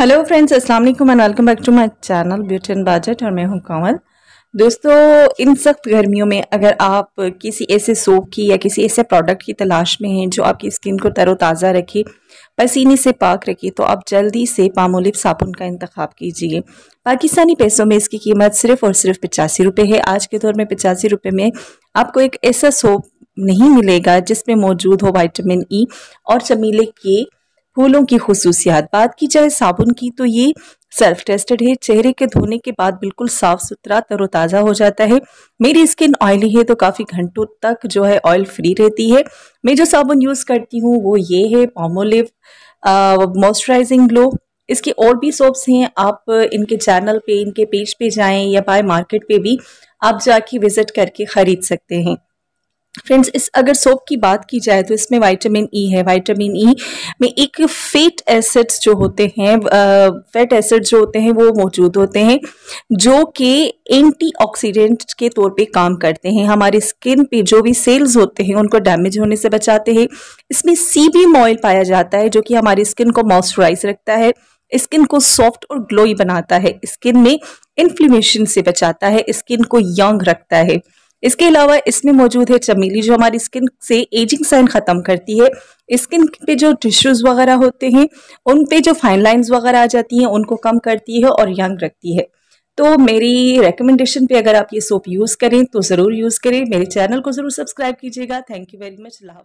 hello friends अस्सलाम वालेकुम and welcome back to my channel beauty and budget और मैं हूं कंवल दोस्तों इन सख्त गर्मियों में अगर आप किसी ऐसे सोप की या किसी ऐसे प्रोडक्ट की तलाश में हैं जो आपकी स्किन को तरोताज़ा रखे पसीने से पाक रखे तो आप जल्दी से पामोलिप साबुन का इंतखाब कीजिए पाकिस्तानी पैसों में इसकी कीमत सिर्फ़ और सिर्फ पचासी रुपये है आज के दौर में पचासी रुपये में आपको एक ऐसा सोप नहीं मिलेगा जिसमें मौजूद हो वाइटामिन ई e और चमीले के फूलों की खसूसियात बात की जाए साबुन की तो ये सेल्फ टेस्टेड है चेहरे के धोने के बाद बिल्कुल साफ सुथरा तरोताज़ा हो जाता है मेरी स्किन ऑयली है तो काफ़ी घंटों तक जो है ऑयल फ्री रहती है मैं जो साबुन यूज़ करती हूँ वो ये है पामोलिव मॉइस्चराइजिंग ग्लो इसके और भी सोप्स हैं आप इनके चैनल पे इनके पेज पे जाएं या बाय मार्केट पे भी आप जाके विज़िट करके ख़रीद सकते हैं फ्रेंड्स इस अगर सोप की बात की जाए तो इसमें विटामिन ई e है विटामिन ई e में एक फेट एसिड्स जो होते हैं फैट एसिड्स जो होते हैं वो मौजूद होते हैं जो कि एंटीऑक्सीडेंट के तौर पे काम करते हैं हमारे स्किन पे जो भी सेल्स होते हैं उनको डैमेज होने से बचाते हैं इसमें सीबीम ऑयल पाया जाता है जो कि हमारी स्किन को मॉइस्चराइज रखता है स्किन को सॉफ्ट और ग्लोई बनाता है स्किन में इन्फ्लेमेशन से बचाता है स्किन को यंग रखता है इसके अलावा इसमें मौजूद है चमेली जो हमारी स्किन से एजिंग साइन ख़त्म करती है स्किन पे जो टिश्यूज़ वगैरह होते हैं उन पे जो फाइन लाइंस वगैरह आ जाती हैं उनको कम करती है और यंग रखती है तो मेरी रिकमेंडेशन पे अगर आप ये सोप यूज़ करें तो ज़रूर यूज़ करें मेरे चैनल को ज़रूर सब्सक्राइब कीजिएगा thank you very much Allah